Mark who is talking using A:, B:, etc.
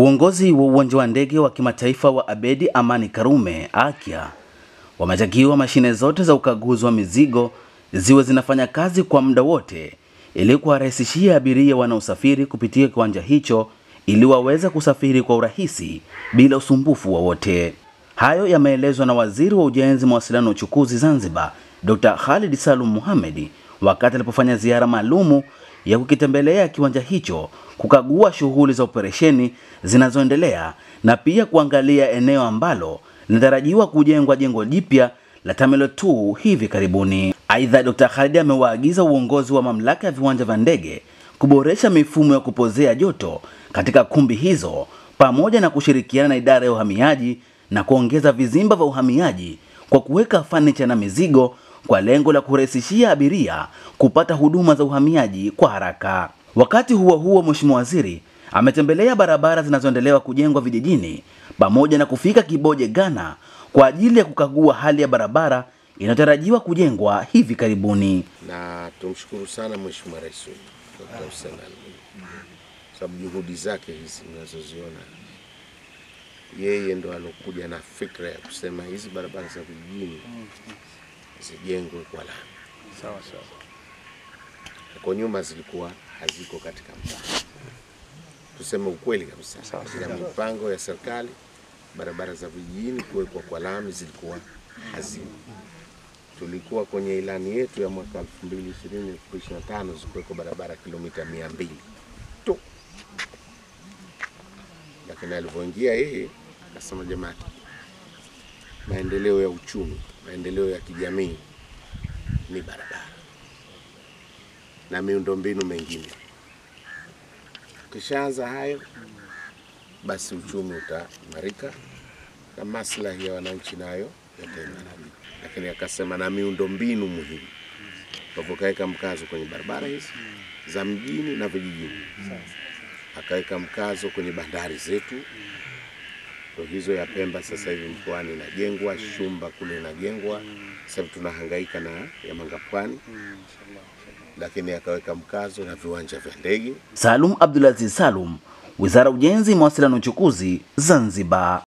A: Uongozi wa uwanja wa ndege wa kimataifa wa Abedi Amani Karume Akia wametakiwa mashine zote za ukaguzi wa mizigo ziwe zinafanya kazi kwa muda wote ili kuwarahisishia abiria wanaosafiri kupitia kiwanja hicho ili waweze kusafiri kwa urahisi bila usumbufu wowote. Hayo yameelezwa na Waziri wa Ujenzi, Mawasiliano na Uchukuzi Zanzibar, Dr. Khalid Salum Mohamed wakati alipofanya ziara maalumu ya kukitembelea kiwanja hicho kukagua shughuli za operesheni zinazoendelea na pia kuangalia eneo ambalo linatarajiwa kujengwa jengo jipya la Terminal 2 hivi karibuni. Aidha, Dr. Khalid amewaagiza uongozi wa mamlaka ya viwanja vya ndege kuboresha mifumo ya kupozea joto katika kumbi hizo pamoja na kushirikiana na idara ya uhamiaji na kuongeza vizimba vya uhamiaji kwa kuweka fanicha na mizigo kwa lengo la kurahisishia abiria kupata huduma za uhamiaji kwa haraka. Wakati huo huo, Mheshimiwa Waziri ametembelea barabara zinazoendelewa kujengwa vijijini pamoja na kufika Kiboje Ghana kwa ajili ya kukagua hali ya barabara inayotarajiwa kujengwa hivi karibuni.
B: Na tumshukuru sana Mheshimiwa Rais Dr. Hussein sababu juhudi zake hizi mnazoziona, yeye ndo alokuja na fikra ya kusema hizi barabara za vijijini zijengwe kwa lami. Sawa sawa. Kwa nyuma zilikuwa haziko katika mpango, tuseme ukweli kabisa, katika mipango ya serikali barabara za vijijini kuwekwa kwa lami zilikuwa hazimu. Tulikuwa kwenye ilani yetu ya mwaka 2020 2025 zikuwekwa barabara kilomita 200 tu, lakini alivyoingia yeye akasema jamani maendeleo ya uchumi, maendeleo ya kijamii ni barabara na miundombinu mengine. Ukishaanza hayo, basi uchumi utaimarika na maslahi ya wananchi nayo yataimarika. Lakini akasema na miundombinu muhimu, kwa kaweka mkazo kwenye barabara hizi za mjini na vijijini, akaweka mkazo kwenye bandari zetu Proviso ya Pemba sasa hivi mkoani inajengwa, Shumba kule inajengwa, sasa hivi tunahangaika na ya Mangapwani, lakini akaweka mkazo na viwanja vya ndege.
A: Salum Abdulaziz Salum, Wizara ya Ujenzi, Mawasiliano na Uchukuzi, Zanzibar.